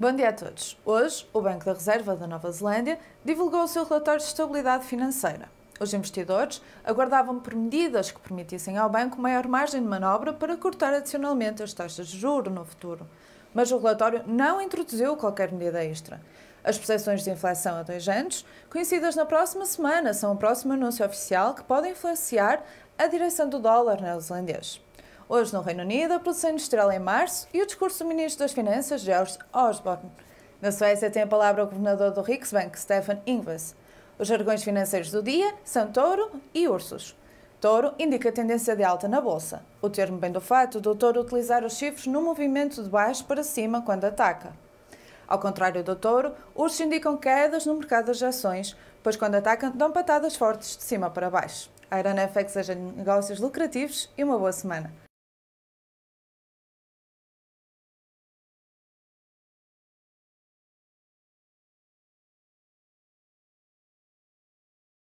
Bom dia a todos. Hoje, o Banco da Reserva da Nova Zelândia divulgou o seu relatório de estabilidade financeira. Os investidores aguardavam por medidas que permitissem ao banco maior margem de manobra para cortar adicionalmente as taxas de juro no futuro. Mas o relatório não introduziu qualquer medida extra. As projeções de inflação a dois anos, conhecidas na próxima semana, são o próximo anúncio oficial que pode influenciar a direção do dólar neozelandês. Hoje, no Reino Unido, a produção industrial em março e o discurso do Ministro das Finanças, George Osborne. Na Suécia tem a palavra o Governador do Riksbank, Stefan Ingves. Os jargões financeiros do dia são touro e ursos. Touro indica tendência de alta na bolsa. O termo vem do fato do touro utilizar os chifres no movimento de baixo para cima quando ataca. Ao contrário do touro, ursos indicam quedas no mercado das ações, pois quando atacam dão patadas fortes de cima para baixo. A Arana FX é seja negócios lucrativos e uma boa semana.